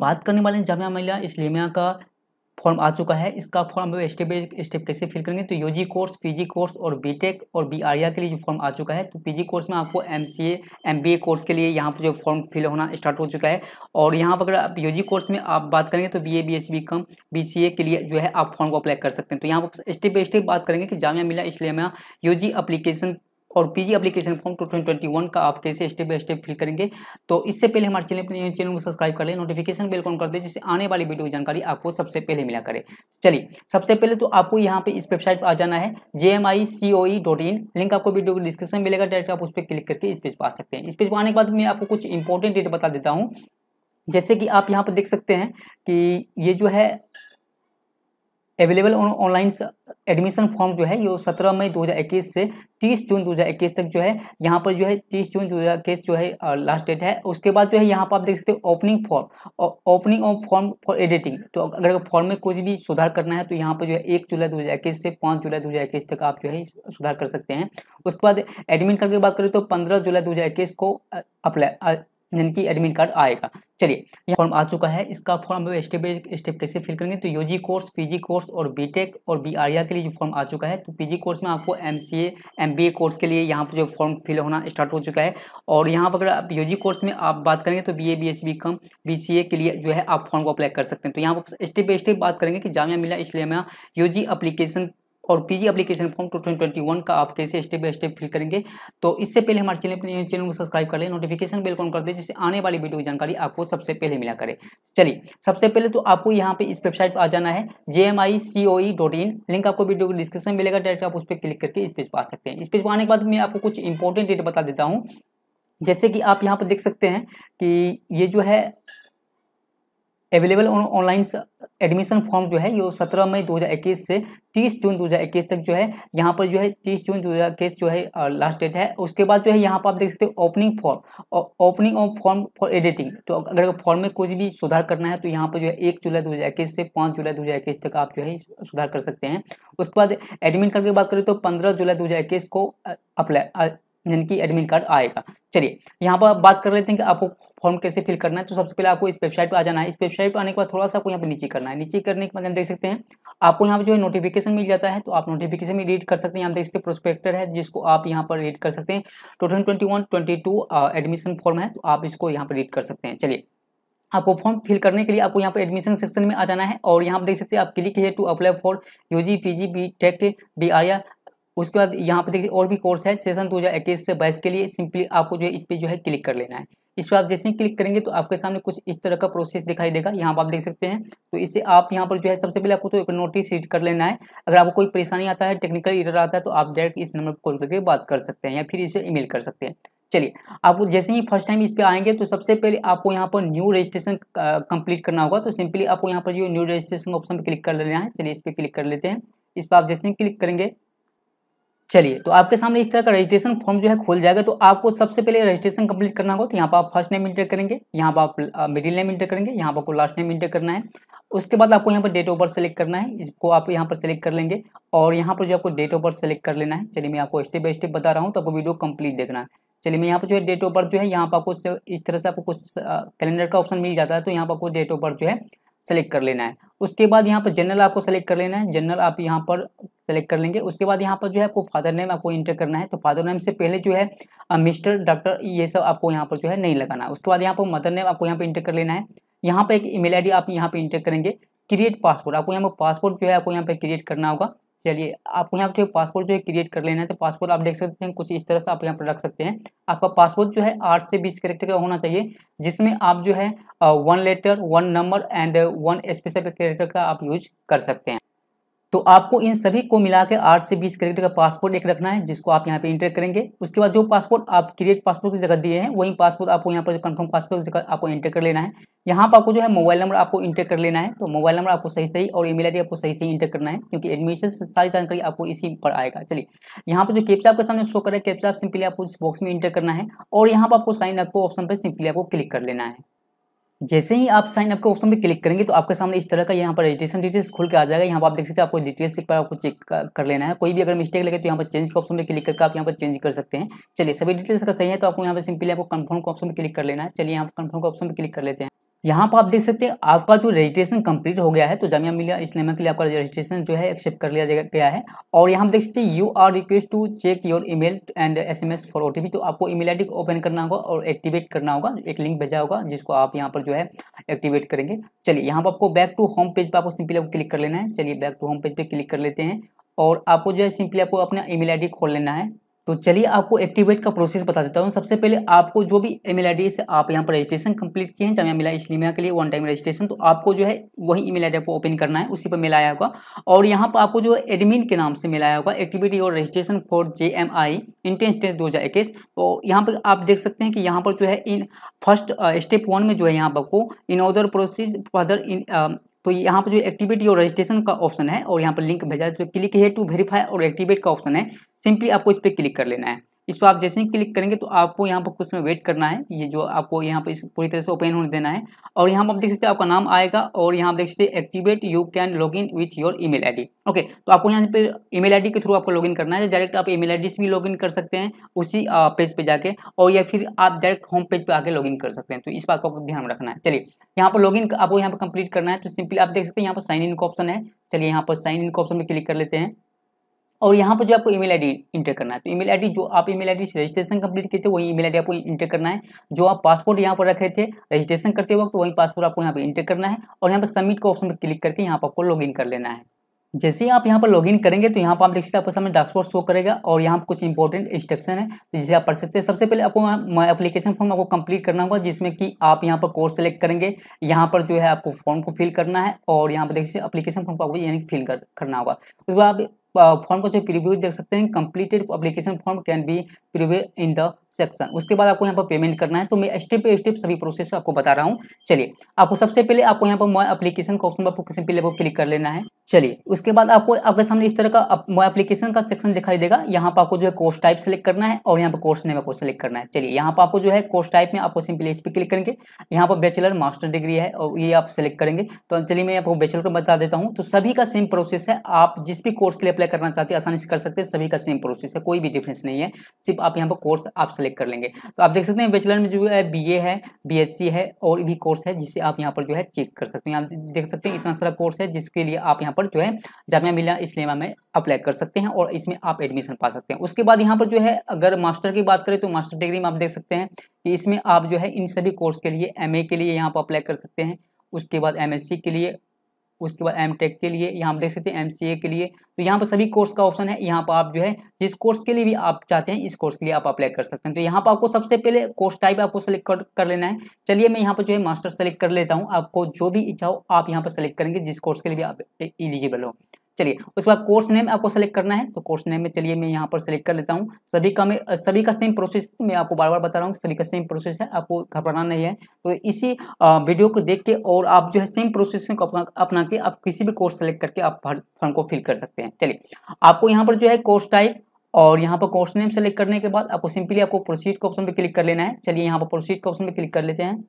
बात करने वाले जामिया मिलिया इस्लामिया का फॉर्म आ चुका है इसका फॉर्म स्टेप स्टेप स्टेप कैसे फिल करेंगे तो यूजी कोर्स पीजी कोर्स और बीटेक और बी आरिया e के लिए जो फॉर्म आ चुका है तो पीजी कोर्स में आपको एमसीए एमबीए कोर्स के लिए यहाँ पर जो फॉर्म फिल होना स्टार्ट हो चुका है और यहाँ पर अगर आप यूजी कोर्स में आप बात करेंगे तो B A B S B com B C A के लिए जो है आप फॉर्म को अप्लाई कर सकते हैं तो यहाँ पर स्टेप बाई स्टेप बात करेंगे कि जामिया मिला इस्लामिया यू जी और PG application form two twenty one का आप कैसे स्टेप बाय स्टेप फिल करेंगे तो इससे पहले हमारे चैनल पर चैनल को सब्सक्राइब कर लें नोटिफिकेशन बेल ऑन कर दें जिससे आने वाली वीडियो की जानकारी आपको सबसे पहले मिला करे चलिए सबसे पहले तो आपको यहाँ पे इस वेबसाइट पर आ जाना है J M I C O E dot in link आपको वीडियो को डिस्क्रिप्शन मिलेगा डायरेक्ट आप उस पर क्लिक करके इस पेज पर आ सकते हैं इस पेज पर आने के बाद मैं आपको कुछ इंपॉर्टेंट डेट बता देता हूँ जैसे कि आप यहाँ पर देख सकते हैं कि ये जो है अवेलेबल ऑनलाइन एडमिशन फॉर्म जो है ये 17 मई 2021 से 30 जून 2021 तक जो है यहाँ पर जो है 30 जून 2021 जो है लास्ट डेट है उसके बाद जो है यहाँ पर आप देख सकते हो opening form opening of form for editing तो अगर फॉर्म में कुछ भी सुधार करना है तो यहाँ पर जो है एक जुलाई दो से पाँच जुलाई दो तक आप जो है सुधार कर सकते हैं उसके बाद एडमिट कार्ड की बात करें तो पंद्रह जुलाई दो को अप्लाई जिनकी एडमिट कार्ड आएगा चलिए यह फॉर्म आ चुका है इसका फॉर्म हम स्टेप बाई स्टेप कैसे फिल करेंगे तो यूजी कोर्स पीजी कोर्स और बीटेक और बी आरिया e के लिए जो फॉर्म आ चुका है तो पीजी कोर्स में आपको एमसीए एमबीए कोर्स के लिए यहाँ पर जो फॉर्म फिल होना स्टार्ट हो चुका है और यहाँ पर अगर आप यूजी कोर्स में आप बात करेंगे तो B A B S B com B C A के लिए जो है आप फॉर्म को अप्लाई कर सकते हैं तो यहाँ पर स्टेप बाई स्टेप बात करेंगे कि जामिया मिला इसलिए मैं यू जी अप्लीकेशन और PG application form two twenty one का आप कैसे स्टेप बाय स्टेप फिल करेंगे तो इससे पहले हमारे चैनल पर चैनल को सब्सक्राइब कर लें नोटिफिकेशन बिल ऑन कर दें जिससे आने वाली वीडियो की जानकारी आपको सबसे पहले मिला करे चलिए सबसे पहले तो आपको यहाँ पे इस वेबसाइट पर आ जाना है J M I C O E dot in link आपको वीडियो को डिस्क्रिप्शन मिलेगा डायरेक्ट आप उस पर क्लिक करके इस पेज पर आ सकते हैं इस पेज पर आने के बाद मैं आपको कुछ इंपॉर्टेंट डेट बता देता हूँ जैसे कि आप यहाँ पर देख सकते हैं कि ये जो है अवेलेबल ऑनलाइन एडमिशन फॉर्म जो है ये सत्रह मई 2021 से 30 जून 2021 तक जो है यहाँ पर जो है 30 जून 2021 जो है लास्ट डेट है उसके बाद जो है यहाँ पर आप देख सकते हो opening form opening of form for editing तो अगर फॉर्म में कुछ भी सुधार करना है तो यहाँ पर जो है एक जुलाई इक्कीस से पाँच जुलाई इक्कीस तक आप जो है सुधार कर सकते हैं उसके बाद एडमिट कार्ड की बात करें तो पंद्रह जुलाई दो को अप्लाई यानी कि एडमिन कार्ड आएगा चलिए यहाँ पर बात कर लेते हैं कि आपको फॉर्म कैसे फिल करना है तो सबसे पहले आपको इस वेबसाइट पर आ जाना है इस वेबसाइट पर आने के बाद थोड़ा सा आपको यहाँ पर नीचे करना है नीचे करने के बाद देख सकते हैं आपको यहाँ पर जो है नोटिफिकेशन मिल जाता है तो आप नोटिफिकेशन में रीड कर सकते हैं यहाँ देख सकते हैं प्रोस्पेक्टर है जिसको आप यहाँ पर रीड कर सकते हैं टोटल ट्वेंटी एडमिशन फॉर्म है तो आप इसको यहाँ पर रीड कर सकते हैं चलिए आपको फॉर्म फिल करने के लिए आपको यहाँ पर एडमिशन सेक्शन में आ जाना है और यहाँ पर देख सकते हैं आप क्लिक है to apply for U G P G B tech B R उसके बाद यहाँ पर देखिए और भी कोर्स है सेशन दो हज़ार इक्कीस से बाईस के लिए सिंपली आपको जो है इस पर जो है क्लिक कर लेना है इस पर आप जैसे ही क्लिक करेंगे तो आपके सामने कुछ इस तरह का प्रोसेस दिखाई देगा यहाँ पर आप देख सकते हैं तो इससे आप यहाँ पर जो है सबसे पहले आपको तो एक नोटिस रीड कर लेना है अगर आपको कोई परेशानी आता है टेक्निकल एरर आता है तो आप डायरेक्ट इस नंबर पर कॉल करके बात कर सकते हैं या फिर इसे ईमेल कर सकते हैं चलिए आप जैसे ही फर्स्ट टाइम इस पर आएंगे तो सबसे पहले आपको यहाँ पर न्यू रजिस्ट्रेशन कंप्लीट करना होगा तो सिंपली आपको यहाँ पर जो न्यू रजिस्ट्रेशन ऑप्शन पर क्लिक कर लेना है चलिए इस पर क्लिक कर लेते हैं इस पर आप जैसे ही क्लिक करेंगे चलिए तो आपके सामने इस तरह का रजिस्ट्रेशन फॉर्म जो है खोल जाएगा तो आपको सबसे पहले रजिस्ट्रेशन कंप्लीट करना होगा तो यहाँ पर आप फर्स्ट नेम इंटर करेंगे यहाँ पर आप मिडिल नेम इंटर करेंगे यहाँ पर आपको लास्ट नेम इंटर करना है उसके बाद आपको यहाँ पर डेट ऑफ बर्थ सेलेक्ट करना है इसको आप यहाँ पर सेलेक्ट कर लेंगे और यहाँ पर जो आपको डेट ऑफ बर्थ सेलेक्ट कर लेना है चलिए मैं आपको स्टेप बाय स्टेप बता रहा हूँ तो आपको वीडियो कंप्लीट देखना है चलिए मैं यहाँ पर जो है डेट ऑफ बर्थ जो है यहाँ पर आपको इस तरह से आपको कुछ कैलेंडर का ऑप्शन मिल जाता है तो यहाँ पर आपको डेट ऑफ बर्थ जो है सेलेक्ट कर लेना है उसके बाद यहाँ पर जनरल आपको सेलेक्ट कर लेना है जनरल आप यहाँ पर सेलेक्ट कर लेंगे उसके बाद यहाँ पर जो है आपको फादर नेम आपको इंटर करना है तो फादर नेम से पहले जो है मिस्टर डॉक्टर ये सब आपको यहाँ पर जो है नहीं लगाना है उसके बाद यहाँ पर मदर नेम आपको यहाँ पर इंटर कर लेना है यहाँ पर एक ईमेल आईडी आप यहाँ पर इंटर करेंगे क्रिएट पासपोर्ट आपको यहाँ पर पासपोर्ट जो है आपको यहाँ पर क्रिएट करना होगा चलिए आपको यहाँ पे पासपोर्ट जो है क्रिएट कर लेना है तो पासपोर्ट आप देख सकते हैं कुछ इस तरह से आप यहाँ पर रख सकते हैं आपका पासपोर्ट जो है आठ से बीस करेक्टर का होना चाहिए जिसमें आप जो है one letter one number and one special character का आप यूज कर सकते हैं तो आपको इन सभी को मिला के आठ से बीस करेक्टर का पासपोर्ट एक रखना है जिसको आप यहाँ पे इंटर करेंगे उसके बाद जो पासपोर्ट आप क्रिएट पासपोर्ट की जगह दिए हैं वही पासपोर्ट आपको यहाँ पर कंफर्म पासपोर्ट की जगह आपको एंटर कर लेना है यहाँ पर आपको जो है मोबाइल नंबर आपको इंटर कर लेना है तो मोबाइल नंबर आपको सही सही और ईमेल आईडी आपको सही सही इंटर करना है क्योंकि एडमिशन सारी जानकारी आपको इसी पर आएगा चलिए यहाँ पर जो कैप्चा आपके सामने शो कर रहा कैप्चा सिंपली आपको इस बॉक्स में इंटर करना है और यहाँ पर आपको साइन अप ऑप्शन पर सिंपली आपको क्लिक कर लेना है जैसे ही आप साइन अप के ऑप्शन पे क्लिक करेंगे तो आपके सामने इस तरह का यहाँ पर रजिस्ट्रेशन डिटेल्स खुल के आ जाएगा यहाँ पर आप देख सकते हैं आपको डिटेल्स एक बार आपको चेक कर लेना है कोई भी अगर मिस्टेक लगे तो यहाँ पर चेंज के ऑप्शन पे क्लिक करके आप यहाँ पर चेंज कर सकते हैं चलिए सभी डिटेल्स का सही है तो आपको यहाँ पर सिंपली आपको कन्फर्म के ऑप्शन पर क्लिक कर लेना है चलिए यहाँ पर कन्फर्म के ऑप्शन पर क्लिक कर लेते हैं यहाँ पर आप देख सकते हैं आपका जो रजिस्ट्रेशन कंप्लीट हो गया है तो जामिया मिलिया इस्लामिया के लिए आपका रजिस्ट्रेशन जो है एक्सेप्ट कर लिया गया है और यहाँ पर देख सकते हैं you are request to check your email and SMS for OTP तो आपको ईमेल आईडी ओपन करना होगा और एक्टिवेट करना होगा एक लिंक भेजा होगा जिसको आप यहाँ पर जो है एक्टिवेट करेंगे चलिए यहाँ पर आपको बैक टू होम पेज पर आपको सिंपली आपको क्लिक कर लेना है चलिए बैक टू होम पेज पर क्लिक कर लेते हैं और आपको जो है सिंपली आपको अपना ईमेल आईडी खोल लेना है तो चलिए आपको एक्टिवेट का प्रोसेस बता देता हूँ सबसे पहले आपको जो भी ईमेल आई से आप यहाँ पर रजिस्ट्रेशन कंप्लीट किए हैं जामिया मिला इस्लामिया के लिए वन टाइम रजिस्ट्रेशन तो आपको जो है वही ईमेल आईडी आपको ओपन करना है उसी पर मेल आया होगा और यहाँ पर आपको जो है एडमिन के नाम से मेल आया होगा एक्टिविटी और registration for J M I entrance test दो हज़ार इक्कीस तो यहाँ पर आप देख सकते हैं कि यहाँ पर जो है इन फर्स्ट स्टेप वन में जो है यहाँ पर आपको in other process further in तो यहाँ पर जो एक्टिवेट योर रजिस्ट्रेशन का ऑप्शन है और यहाँ पर लिंक भेजा है जो तो क्लिक है टू वेरीफाई और एक्टिवेट का ऑप्शन है सिंपली आपको इस पर क्लिक कर लेना है इस पर आप जैसे ही क्लिक करेंगे तो आपको यहाँ पर कुछ समय वेट करना है ये जो आपको यहाँ पर पूरी तरह से ओपन होने देना है और यहाँ पर आप देख सकते हैं आपका नाम आएगा और यहाँ देख सकते हैं activate you can log in with your email ID okay तो आपको यहाँ पर ईमेल आईडी के थ्रू आपको इन करना है डायरेक्ट आप ईमेल आईडी से भी इन कर सकते हैं उसी पेज पर जाके और या फिर आप डायरेक्ट होम पेज पर आके इन कर सकते हैं तो इस बात को आपको ध्यान रखना है चलिए यहाँ पर इन आपको यहाँ पर कंप्लीट करना है तो सिंपली आप देख सकते हैं यहाँ पर साइन इन का ऑप्शन है चलिए यहाँ पर साइन इन का ऑप्शन में क्लिक कर लेते हैं और यहाँ पर जो आपको ईमेल आईडी इंटर करना है तो ईमेल आईडी जो आप ईमेल आईडी से रजिस्ट्रेशन कंप्लीट किए थे वही ईमेल आईडी आपको इंटर करना है जो आप पासपोर्ट यहाँ पर रखे थे रजिस्ट्रेशन करते वक्त तो वही पासपोर्ट आपको यहाँ पर इंटर करना है और यहाँ पर सबमिट का ऑप्शन पर क्लिक करके यहाँ पर आपको लॉग कर लेना है जैसे ही आप यहाँ पर लॉगिन करेंगे तो यहाँ पर आप देख सकते हैं आपको सामने डाक्सपोर्ट शो करेगा और यहाँ पर कुछ इंपॉर्टेंट इंस्ट्रक्शन है जिसे आप पढ़ सकते हैं सबसे पहले आपको माई एप्लीकेशन फॉर्म आपको कंप्लीट करना होगा जिसमें कि आप यहाँ पर कोर्स सेलेक्ट करेंगे यहाँ पर जो है आपको फॉर्म को फिल करना है और यहाँ पर देख सकते अपलीकेशन फॉर्म को आपको यानी फिल कर, करना होगा उसके बाद फॉर्म का जो प्रीव्यू देख सकते हैं completed application form can be preview in the section उसके बाद आपको यहाँ पर पेमेंट करना है तो मैं स्टेप बाई स्टेप सभी प्रोसेस आपको बता रहा हूँ चलिए आपको सबसे पहले आपको यहाँ पर मोबाइल अपलीकेशन का ऑप्शन आपको किसी पहले क्लिक कर लेना है चलिए उसके बाद आपको आपके सामने इस तरह का मोबाइल अपलीकेशन का सेक्शन दिखाई देगा यहाँ पर आपको जो है कोर्स टाइप सेलेक्ट करना है और यहाँ पर कोर्स नेम आपको सेलेक्ट करना है चलिए यहाँ पर आपको जो है कोर्स टाइप में आपको सिंपली इस पर क्लिक करेंगे यहाँ पर बैचलर मास्टर डिग्री है और ये आप सेलेक्ट करेंगे तो चलिए मैं आपको बैचलर को बता देता हूँ तो सभी का सेम प्रोसेस है आप जिस भी कोर्स के लिए अप्लाई करना चाहते हैं आसानी से कर सकते हैं सभी का सेम प्रोसेस है कोई भी डिफरेंस नहीं है सिर्फ आप यहाँ पर कोर्स आप सेलेक्ट कर लेंगे तो आप देख सकते हैं बैचलर में जो है बी है बी है और भी कोर्स है जिसे आप यहाँ पर जो है चेक कर सकते हैं आप देख सकते हैं इतना सारा कोर्स है जिसके लिए आप यहाँ पर जो है जामिया मिला इस्लामा में अप्लाई कर सकते हैं और इसमें आप एडमिशन पा सकते हैं उसके बाद यहाँ पर जो है अगर मास्टर की बात करें तो मास्टर डिग्री में आप देख सकते हैं कि इसमें आप जो है इन सभी कोर्स के लिए एम के लिए यहाँ पर अप्लाई कर सकते हैं उसके बाद एम के लिए उसके बाद एम टेक के लिए यहाँ देख सकते हैं एम सी ए के लिए तो यहाँ पर सभी कोर्स का ऑप्शन है यहाँ पर आप जो है जिस कोर्स के लिए भी आप चाहते हैं इस कोर्स के लिए आप अप्लाई कर सकते हैं तो यहाँ पर आपको सबसे पहले कोर्स टाइप आपको सेलेक्ट कर, कर लेना है चलिए मैं यहाँ पर जो है मास्टर सेलेक्ट कर लेता हूँ आपको जो भी इच्छा हो आप यहाँ पर सेलेक्ट करेंगे जिस कोर्स के लिए भी आप एलिजिबल हो चलिए उसके बाद कोर्स नेम आपको सेलेक्ट करना है तो कोर्स नेम में चलिए मैं यहाँ पर सेलेक्ट कर लेता हूँ सभी का मैं सभी का सेम प्रोसेस मैं आपको बार बार बता रहा हूँ सभी का सेम प्रोसेस है आपको घबराना नहीं है तो इसी वीडियो को देख के और आप जो है सेम प्रोसेस को अपना अपना के आप किसी भी कोर्स सेलेक्ट करके आप फॉर्म को फिल कर सकते हैं चलिए आपको यहाँ पर जो है कोर्स टाइप और यहाँ पर कोर्स नेम सेलेक्ट करने के बाद आपको सिंपली आपको प्रोसीड के ऑप्शन पर क्लिक कर लेना है चलिए यहाँ पर प्रोसीड के ऑप्शन पर क्लिक कर लेते हैं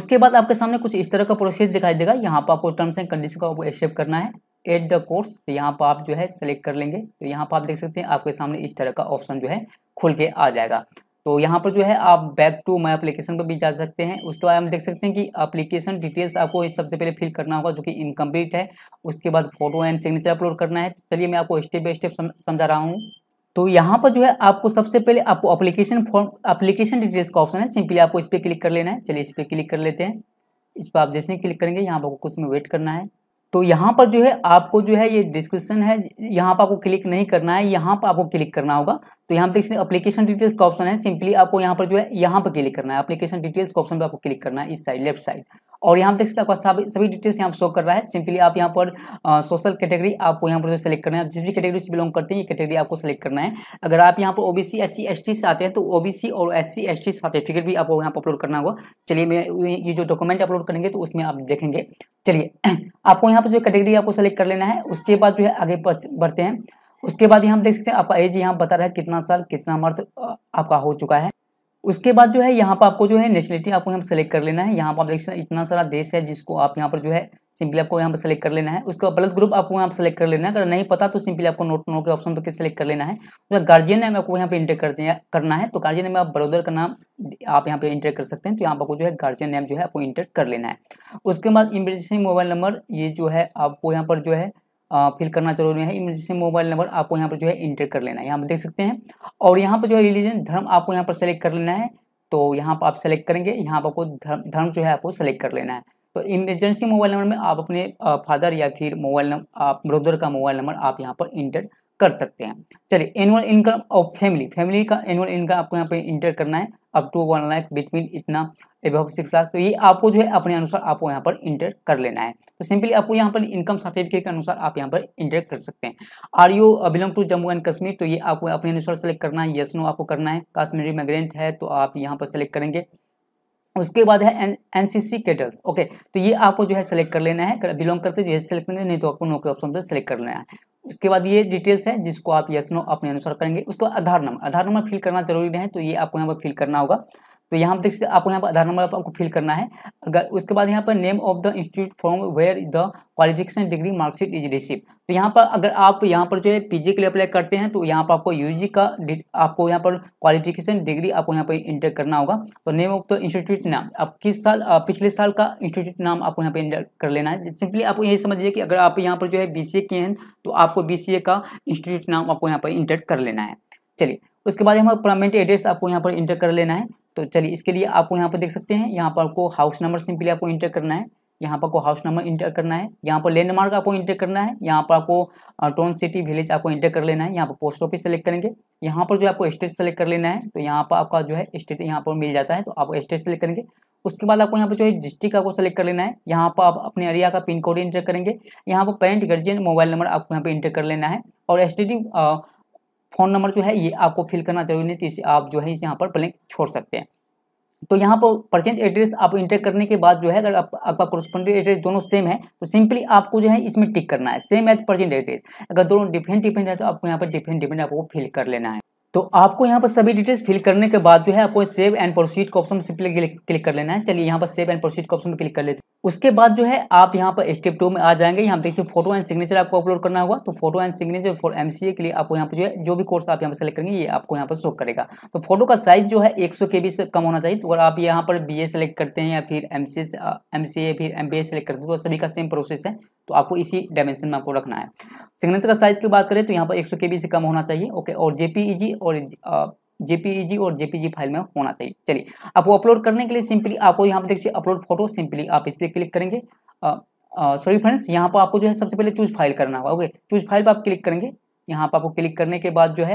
उसके बाद आपके सामने कुछ इस तरह का प्रोसेस दिखाई देगा यहाँ पर आपको टर्म्स एंड कंडीशन को आपको एक्सेप्ट करना है एट द कोर्स तो यहाँ पर आप जो है सेलेक्ट कर लेंगे तो यहाँ पर आप देख सकते हैं आपके सामने इस तरह का ऑप्शन जो है खुल के आ जाएगा तो यहाँ पर जो है आप बैक टू माई एप्लीकेशन पर भी जा सकते हैं उसके बाद हम देख सकते हैं कि एप्लीकेशन डिटेल्स आपको सबसे पहले फिल करना होगा जो कि इनकम्प्लीट है उसके बाद फोटो एंड सिग्नेचर अपलोड करना है तो चलिए मैं आपको स्टेप बाई स्टेप समझा रहा हूँ तो यहाँ पर जो है आपको सबसे पहले आपको अप्लीकेशन फॉर्म अप्लीकेशन डिटेल्स का ऑप्शन है सिंपली आपको इस पर क्लिक कर लेना है चलिए इस पर क्लिक कर लेते हैं इस पर आप जैसे ही क्लिक करेंगे यहाँ पर कुछ में वेट करना है तो यहाँ पर जो है आपको जो है ये डिस्क्रिप्शन है यहाँ पर आपको क्लिक नहीं करना है यहाँ पर आपको क्लिक करना होगा तो यहाँ पर देखिए अपलीकेशन डिटेल्स का ऑप्शन है सिंपली आपको यहाँ पर जो है यहाँ पर क्लिक करना है अपलीकेशन डिटेल्स का ऑप्शन पर आपको क्लिक करना है इस साइड लेफ्ट साइड और यहाँ देख सकते हैं आपका सभी डिटेल्स यहाँ शो कर रहा है सिंपली आप यहाँ पर सोशल कैटेगरी आपको यहाँ पर जो सेलेक्ट करना है जिस भी कैटेगरी से बिलोंग करते हैं ये कैटेगरी आपको सेलेक्ट करना है अगर आप यहाँ पर ओबीसी एस एसटी से आते हैं तो ओबीसी और एस एस टी सर्टिफिकेट भी आपको यहाँ पर अपलोड करना होगा चलिए मैं ये जो डॉक्यूमेंट अपलोड करेंगे तो उसमें आप देखेंगे चलिए आपको यहाँ यहाँ पर जो कैटेगरी आपको सेलेक्ट कर लेना है उसके बाद जो है आगे बढ़ते हैं उसके बाद यहाँ देख सकते हैं आपका एज यहाँ बता रहा है कितना साल कितना मर्द आपका हो चुका है उसके बाद जो है यहाँ पर आपको जो है नेशनलिटी आपको यहाँ पर सेलेक्ट कर लेना है यहाँ पर आप देख सकते हैं इतना सारा देश है जिसको आप यहाँ पर जो है सिंपली आपको यहाँ पर सेलेक्ट कर लेना है उसके बाद ब्लड ग्रुप आपको यहाँ पर सेलेक्ट कर लेना है अगर नहीं पता तो सिंपली आपको नोट नो के ऑप्शन पर सेलेक्ट कर लेना है तो गार्जियन नेम आपको यहाँ पर इंटर कर करना है तो गार्जियन नेम आप ब्रदर का नाम आप यहाँ पर इंटर कर सकते हैं तो यहाँ पर आपको जो है गार्जियन नेम जो है आपको इंटर कर लेना है उसके बाद इमरजेंसी मोबाइल नंबर ये जो है आपको यहाँ पर जो है फिल करना जरूरी है इमरजेंसी मोबाइल नंबर आपको यहाँ पर जो है इंटर कर लेना है यहाँ पर देख सकते हैं और यहाँ पर जो है रिलीजन धर्म आपको यहाँ पर सेलेक्ट कर लेना है तो यहाँ पर आप सेलेक्ट करेंगे यहाँ पर आपको धर्म जो है आपको सेलेक्ट कर लेना है तो इमरजेंसी मोबाइल नंबर में आप अपने फादर या फिर मोबाइल नंबर आप ब्रदर का मोबाइल नंबर आप यहाँ पर इंटर कर सकते हैं चलिए annual income of family family का एनुअल इनकम आपको यहाँ पे इंटर करना है up to one lakh between इतना एबव सिक्स लाख तो ये आपको जो है अपने अनुसार आपको यहाँ पर इंटर कर लेना है तो सिंपली आपको यहाँ पर इनकम सर्टिफिकेट के अनुसार आप यहाँ पर इंटर कर सकते हैं are you belong to Jammu and Kashmir तो ये आपको अपने अनुसार सेलेक्ट करना है यस नो आपको करना है कश्मीरी माइग्रेंट है तो आप यहाँ पर सेलेक्ट करेंगे उसके बाद है एन सी सी केटल्स ओके तो ये आपको जो है सेलेक्ट कर लेना है बिलोंग करते हैं जो है सेलेक्ट करेंगे नहीं तो आपको नौकरी ऑप्शन पर सेलेक्ट कर लेना है उसके बाद ये डिटेल्स है जिसको आप यस नो अपने अनुसार करेंगे उसके बाद Aadhaar number Aadhaar number fill करना जरूरी नहीं तो ये आपको यहाँ पर फिल करना होगा तो यहाँ पर देख सकते आपको यहाँ पर आधार नंबर आपको फिल करना है अगर उसके बाद यहाँ पर name of the institute from where the qualification degree marksheet is receive तो यहाँ पर अगर आप यहाँ पर जो है पीजी के लिए अप्लाई करते हैं तो यहाँ पर आपको यूजी का आपको यहाँ पर क्वालिफिकेशन डिग्री आपको यहाँ पर इंटर करना होगा तो नेम ऑफ द इंस्टीट्यूट नाम आप किस साल पिछले साल का इंस्टीट्यूट नाम आपको यहाँ पर इंटर कर लेना है सिंपली आपको यही समझिए कि अगर आप यहाँ पर जो है बी किए हैं तो आपको बी का इंस्टीट्यूट नाम आपको यहाँ पर इंटर कर लेना है चलिए उसके बाद हमारा परमानेंट एड्रेस आपको यहाँ पर इंटर कर लेना है तो चलिए इसके लिए आपको यहाँ पर देख सकते हैं यहाँ पर आपको हाउस नंबर सिंपली आपको इंटर करना है यहाँ पर आपको हाउस नंबर इंटर करना है यहाँ पर लैंडमार्क आपको इंटर करना है यहाँ पर आपको टोन सिटी विलेज आपको इंटर कर लेना है यहाँ पर पोस्ट ऑफिस सेलेक्ट करेंगे यहाँ पर जो आपको स्टेट सेलेक्ट कर लेना है तो यहाँ पर आपका जो है स्टेट यहाँ पर मिल जाता है तो आप स्टेट सेलेक्ट करेंगे उसके बाद आपको यहाँ पर जो है डिस्ट्रिक्ट आपको सेलेक्ट कर लेना है यहाँ पर आप अपने एरिया का पिन कोड इंटर करेंगे यहाँ पर पेरेंट गार्जियन मोबाइल नंबर आपको यहाँ पर इंटर कर लेना है और एस फ़ोन नंबर जो है ये आपको फिल करना जरूरी नहीं तो इसे आप जो है इस यहाँ पर ब्लैंक छोड़ सकते हैं तो यहाँ पर प्रजेंट एड्रेस आप इंटर करने के बाद जो है अगर आपका कोरस्पॉन्डिंग एड्रेस दोनों सेम है तो सिंपली आपको जो है इसमें टिक करना है सेम एज प्रजेंट एड्रेस अगर दोनों डिफरेंट डिफरेंट है तो आपको यहाँ पर डिफरेंट डिफरेंट आपको फिल कर लेना है तो आपको यहाँ पर सभी डिटेल्स फिल करने के बाद जो है आपको सेव एंड प्रोसीड को ऑप्शन सिंपली क्लिक कर लेना है चलिए यहाँ पर सेव एंड प्रोसीड को ऑप्शन में क्लिक कर लेते हैं उसके बाद जो है आप यहाँ पर स्टेप टू में आ जाएंगे यहाँ देखिए फोटो एंड सिग्नेचर आपको अपलोड करना होगा तो photo and signature form के लिए आपको यहाँ पर जो है जो भी कोर्स आप यहाँ पर सेलेक्ट करेंगे ये आपको यहाँ पर शो करेगा तो फोटो का साइज जो है एक सौ से कम होना चाहिए तो अगर आप यहाँ पर बी सेलेक्ट करते हैं या फिर एम सी फिर एम सेलेक्ट करते हैं तो सभी का सेम प्रोसेस है तो आपको इसी डायमेंशन में आपको रखना है सिग्नेचर का साइज की बात करें तो यहाँ पर एक सौ से कम होना चाहिए ओके और जेपीईजी और जेपीजी और जेपीजी फाइल में होना चाहिए चलिए आपको अपलोड करने के लिए सिंपली आपको यहाँ पर देखिए अपलोड फोटो सिंपली आप इस पर क्लिक करेंगे सॉरी फ्रेंड्स यहाँ पर आपको जो है सबसे पहले चूज फाइल करना होगा ओके चूज फाइल पर आप क्लिक करेंगे यहाँ पर आपको क्लिक करने के बाद जो है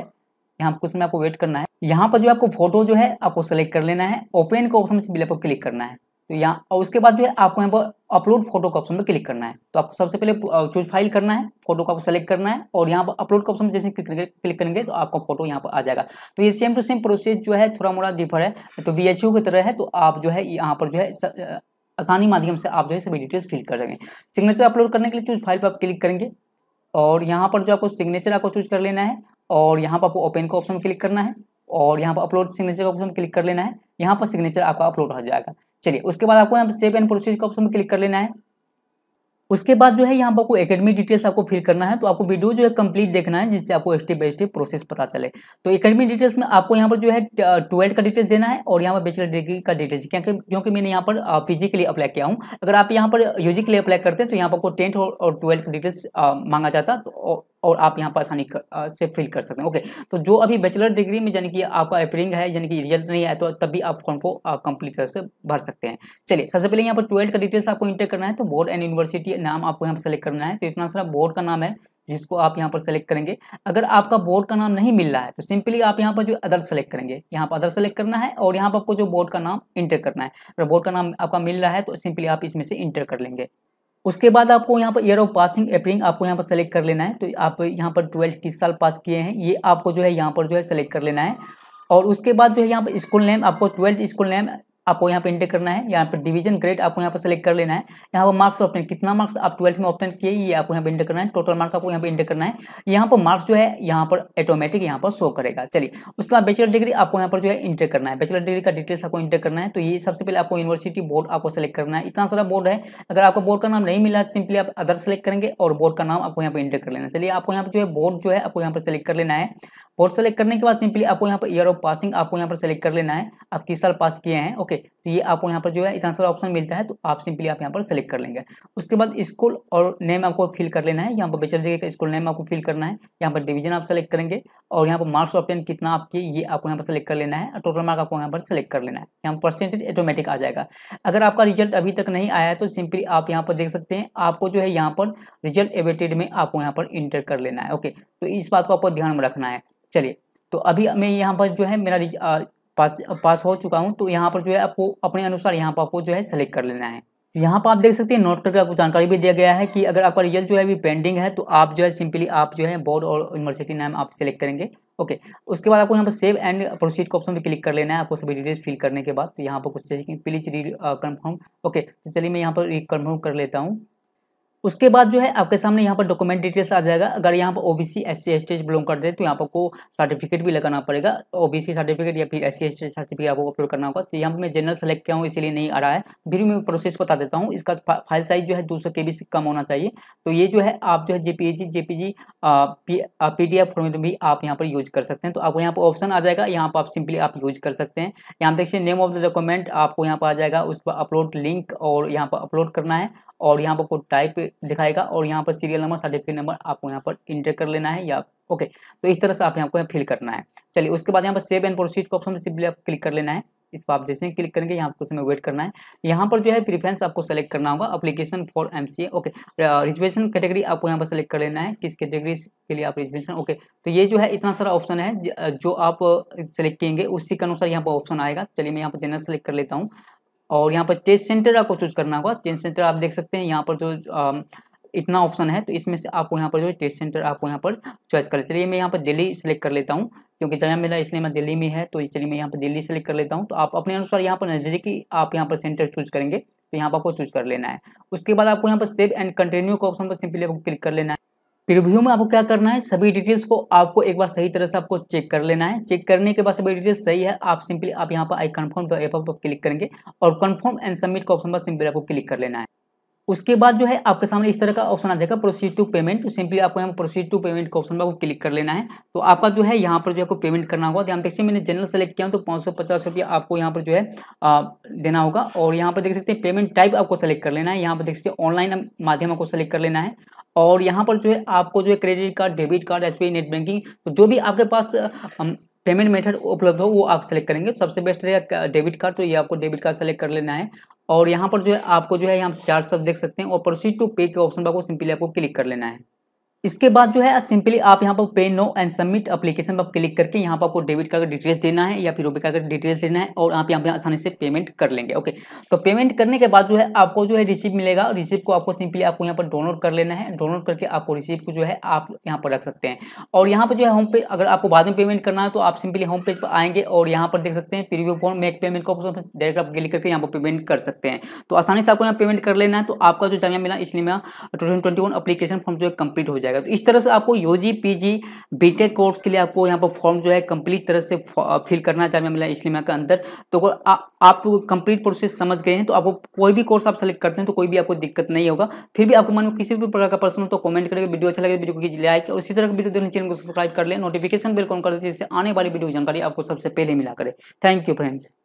यहाँ पर कुछ समय आपको वेट करना है यहाँ पर जो आपको फोटो जो है आपको सेलेक्ट कर लेना है ओपन के ऑप्शन से सिंपली आपको क्लिक करना है तो यहाँ और उसके बाद जो है आपको यहाँ पर अपलोड फोटो का ऑप्शन पर क्लिक करना है तो आपको सबसे पहले चूज फाइल करना है फोटो को आपको सेलेक्ट करना है और यहाँ पर अपलोड का ऑप्शन जैसे क्लिक करेंगे तो आपका फोटो यहाँ पर आ जाएगा तो ये सेम टू सेम प्रोसेस जो है थोड़ा मोड़ा डिफर है तो बी एच की तरह है तो आप जो है यहाँ पर जो है आसानी माध्यम से आप जो है सभी डिटेल्स फिल कर देंगे सिग्नेचर अपलोड करने के लिए चूज फाइल पर आप क्लिक करेंगे और यहाँ पर जो आपको सिग्नेचर आपको चूज कर लेना है और यहाँ पर आपको ओपन का ऑप्शन क्लिक करना है और यहाँ पर अपलोड सिग्नेचर का ऑप्शन क्लिक कर लेना है यहाँ पर सिग्नेचर आपका अपलोड हो जाएगा चलिए उसके बाद आपको यहाँ पर सेव एंड प्रोसेस के ऑप्शन में क्लिक कर लेना है उसके बाद जो है यहाँ पर आपको एकेडमी डिटेल्स आपको फिल करना है तो आपको वीडियो जो है कंप्लीट देखना है जिससे आपको स्टेप बाय स्टेप प्रोसेस पता चले तो एकेडमी डिटेल्स में आपको यहाँ पर जो है ट्वेल्थ का डिटेल्स देना है और यहाँ पर बैचलर डिग्री का डिटेल्स क्योंकि क्योंकि मैंने यहाँ पर फिजिकली के लिए अप्लाई किया हूँ अगर आप यहाँ पर यूजी के लिए अप्लाई करते हैं तो यहाँ पर आपको टेंथ और ट्वेल्थ का डिटेल्स मांगा जाता तो और आप यहाँ पर आसानी से फिल कर सकते हैं ओके तो जो अभी बैचलर डिग्री में यानी कि आपका अपरिंग है यानी कि रिजल्ट नहीं आया तो तब भी आप फॉर्म को कंप्लीट कर से भर सकते हैं चलिए सबसे पहले यहाँ पर ट्वेल्थ का डिटेल्स आपको इंटर करना है तो बोर्ड एंड यूनिवर्सिटी नाम आपको यहाँ पर सेलेक्ट करना है तो इतना सारा बोर्ड का नाम है जिसको आप यहाँ पर सेलेक्ट करेंगे अगर आपका बोर्ड का नाम नहीं मिल रहा है तो सिंपली आप यहाँ पर जो अदर सेलेक्ट करेंगे यहाँ पर अदर सेलेक्ट करना है और यहाँ पर आपको जो बोर्ड का नाम इंटर करना है अगर बोर्ड का नाम आपका मिल रहा है तो सिंपली आप इसमें से इंटर कर लेंगे उसके बाद आपको यहाँ पर ईयर ऑफ पासिंग अप्रिंग आपको यहाँ पर सेलेक्ट कर लेना है तो आप यहाँ पर ट्वेल्थ किस साल पास किए हैं ये आपको जो है यहाँ पर जो है सेलेक्ट कर लेना है और उसके बाद जो है यहाँ पर स्कूल नेम आपको ट्वेल्थ स्कूल नेम आपको यहाँ पे इंटेक करना है यहाँ पर डिवीजन ग्रेड आपको यहाँ पर सेलेक्ट कर लेना है यहाँ पर मार्क्स ऑप्टेन कितना मार्क्स आप ट्वेल्थ में ऑप्टेन किए ये आपको यहाँ पे इंटेक करना है टोटल मार्क आपको यहाँ पे इंटेक करना है यहाँ पर मार्क्स जो है यहाँ पर ऑटोमेटिक यहाँ पर शो करेगा चलिए उसके बाद बैचलर डिग्री आपको यहाँ पर जो है इंटेक करना है बैचलर डिग्री का डिटेल्स आपको इंटेक करना है तो ये सबसे पहले आपको यूनिवर्सिटी बोर्ड आपको सेलेक्ट करना है इतना सारा बोर्ड है अगर आपको बोर्ड का नाम नहीं मिला सिंपली आप अदर सेलेक्ट करेंगे और बोर्ड का नाम आपको यहाँ पर इंटर कर लेना चलिए आपको यहाँ पर जो है बोर्ड जो है आपको यहाँ पर सेलेक्ट कर लेना है बोर्ड सेलेक्ट करने के बाद सिंपली आपको यहाँ पर ईयर ऑफ पासिंग आपको यहाँ पर सेलेक्ट कर लेना है आप किस साल पास किए हैं ओके ओके तो ये आपको यहाँ पर जो है इतना सारा ऑप्शन मिलता है तो आप सिंपली आप यहाँ पर सेलेक्ट कर लेंगे उसके बाद स्कूल और नेम आपको फिल कर लेना है यहाँ पर बेचर जगह का स्कूल नेम आपको फिल करना है यहाँ पर डिवीजन आप सेलेक्ट करेंगे और यहाँ पर मार्क्स ऑफ कितना आपके ये आपको यहाँ पर सेलेक्ट कर लेना है टोटल मार्क आपको यहाँ पर सेलेक्ट कर लेना है यहाँ परसेंटेज ऑटोमेटिक आ जाएगा अगर आपका रिजल्ट अभी तक नहीं आया है तो सिंपली आप यहाँ पर देख सकते हैं आपको जो है यहाँ पर रिजल्ट एवेटेड में आपको यहाँ पर इंटर कर लेना है ओके तो इस बात को आपको ध्यान में रखना है चलिए तो अभी मैं यहाँ पर जो है मेरा पास पास हो चुका हूँ तो यहाँ पर जो है आपको अपने अनुसार यहाँ पर आपको जो है सेलेक्ट कर लेना है तो यहाँ पर आप देख सकते हैं नोट करके आपको जानकारी भी दिया गया है कि अगर आपका रिजल्ट जो है अभी पेंडिंग है तो आप जो है सिंपली आप जो है बोर्ड और यूनिवर्सिटी नाम आप सेलेक्ट करेंगे ओके उसके बाद आपको यहाँ पर सेव एंड प्रोसीड का ऑप्शन भी क्लिक कर लेना है आपको सभी डिटेल्स फिल करने के बाद तो यहाँ पर कुछ चाहिए प्लीज री कन्फर्म ओके तो चलिए मैं यहाँ पर रिकन्फर्म कर लेता हूँ उसके बाद जो है आपके सामने यहाँ पर डॉक्यूमेंट डिटेल्स आ जाएगा अगर यहाँ पर OBC S C S T belong करते हैं तो यहाँ पर को सर्टिफिकेट भी लगाना पड़ेगा ओबीसी सर्टिफिकेट या फिर S C S T certificate आपको अपलोड करना होगा तो यहाँ पर मैं जनरल सेलेक्ट किया हूँ इसीलिए नहीं आ रहा है फिर मैं प्रोसेस बता देता हूँ इसका फाइल साइज जो है दो सौ के बी से कम होना चाहिए तो ये जो है आप जो है J P G J P G P D F format भी आप यहाँ पर यूज कर सकते हैं तो आपको यहाँ पर ऑप्शन आ जाएगा यहाँ पर आप सिंपली आप यूज कर सकते हैं यहाँ पर देखिए नेम ऑफ द डॉक्यूमेंट आपको यहाँ पर आ जाएगा उस पर अपलोड लिंक और यहाँ पर अपलोड करना है और यहाँ पर टाइप दिखाएगा और यहाँ पर सीरियल नंबर सर्टिफिकेट नंबर आपको यहाँ पर इंटर कर लेना है या ओके तो इस तरह से आप यहाँ को फिल करना है चलिए उसके बाद यहाँ पर सेव एंड प्रोसीड का ऑप्शन सिंपली आप क्लिक कर लेना है इस पर आप जैसे ही क्लिक करेंगे यहाँ आपको समय वेट करना है यहाँ पर जो है प्रीफ्रेंस आपको सेलेक्ट करना होगा application form okay reservation category आपको यहाँ पर सेलेक्ट कर लेना है किस कैटेगरी के लिए आप रिजर्वेशन ओके तो ये जो है इतना सारा ऑप्शन है जो आप सेलेक्ट किएंगे उसी के अनुसार यहाँ पर ऑप्शन आएगा चलिए मैं यहाँ पर जनरल सेलेक्ट कर लेता हूँ और यहाँ पर टेस्ट सेंटर आपको चूज करना होगा टेस्ट सेंटर आप देख सकते हैं यहाँ पर जो इतना ऑप्शन है तो इसमें से आपको यहाँ पर जो टेस्ट सेंटर आपको यहाँ पर चॉइस कर चलिए मैं यहाँ पर दिल्ली सेलेक्ट कर लेता हूँ क्योंकि जया मेला इसलिए मैं दिल्ली में है तो चलिए मैं यहाँ पर दिल्ली सेलेक्ट कर लेता हूँ तो आप अपने अनुसार यहाँ पर नज़दीकी आप यहाँ पर सेंटर चूज करेंगे तो यहाँ पर आपको चूज कर लेना है उसके बाद आपको यहाँ पर सेव एंड कंटिन्यू का ऑप्शन पर सिंपली आपको क्लिक कर लेना है प्रीव्यू में आपको क्या करना है सभी डिटेल्स को आपको एक बार सही तरह से आपको चेक कर लेना है चेक करने के बाद सभी डिटेल्स सही है आप सिंपली आप यहाँ पर आई कन्फर्म तो एप पर क्लिक करेंगे और कन्फर्म एंड सबमिट का ऑप्शन पर सिंपली आपको क्लिक कर लेना है उसके बाद जो है आपके सामने इस तरह का ऑप्शन आ जाएगा प्रोसीड टू पेमेंट तो सिंपली आपको यहाँ प्रोसीड टू पेमेंट का ऑप्शन पर क्लिक कर लेना है तो आपका जो है यहाँ पर जो है पेमेंट करना होगा ध्यान देखिए मैंने जनरल सेलेक्ट किया तो पाँच सौ पचास आपको यहाँ पर जो है देना होगा और यहाँ पर देख सकते हैं पेमेंट टाइप आपको सेलेक्ट कर लेना है यहाँ पर देख सकते हैं ऑनलाइन माध्यम आपको सेलेक्ट कर लेना है और यहाँ पर जो है आपको जो है credit card debit card as net banking तो जो भी आपके पास पेमेंट मेथड उपलब्ध हो वो आप सेलेक्ट करेंगे तो सबसे बेस्ट रहेगा डेबिट कार्ड तो ये आपको डेबिट कार्ड सेलेक्ट कर लेना है और यहाँ पर जो है आपको जो है यहाँ चार सब देख सकते हैं और प्रोसीड टू पे के ऑप्शन पर आपको सिंपली आपको क्लिक कर लेना है इसके बाद जो है सिंपली आप यहाँ पर pay now and submit application पर क्लिक करके यहाँ पर आपको डेबिट कार्ड का डिटेल्स देना है या फिर रुपये कार्ड का डिटेल्स देना है और आप यहाँ पे आसानी से पेमेंट कर लेंगे ओके तो पेमेंट करने के बाद जो है आपको जो है रिसिप्ट मिलेगा और रिसिप्ट को आपको सिंपली आपको यहाँ पर डाउनलोड कर लेना है डाउनलोड करके आपको रिसिप्ट को जो है आप यहाँ पर रख सकते हैं और यहाँ पर जो है होम पे अगर आपको बाद में पेमेंट करना है तो आप सिंपली होम पेज पर आएंगे और यहाँ पर देख सकते हैं प्रीव्यू फोन मेक पेमेंट को डायरेक्ट आप क्लिक करके यहाँ पर पेमेंट कर सकते हैं तो आसानी से आपको यहाँ पेमेंट कर लेना है तो आपका जो जामिया मिला इसलिए मेरा two thousand twenty one application form जो है कंप्लीट हो जाएगा जाएगा तो इस तरह से आपको U G P G B tech course के लिए आपको यहाँ पर फॉर्म जो है कंप्लीट तरह से फिल करना चाहिए मिला इसलिए मैं अंदर तो आ, आप कंप्लीट प्रोसेस समझ गए हैं तो आपको कोई भी कोर्स आप सेलेक्ट करते हैं तो कोई भी आपको दिक्कत नहीं होगा फिर भी आपको मन में किसी भी प्रकार का प्रश्न हो तो कमेंट करके वीडियो अच्छा लगे वीडियो को लाइक और इसी तरह वीडियो देने चैनल को सब्सक्राइब कर लें नोटिफिकेशन बिल कॉन कर दीजिए जिससे आने वाली वीडियो जानकारी आपको सबसे पहले मिला करे थैंक यू फ्रेंड्स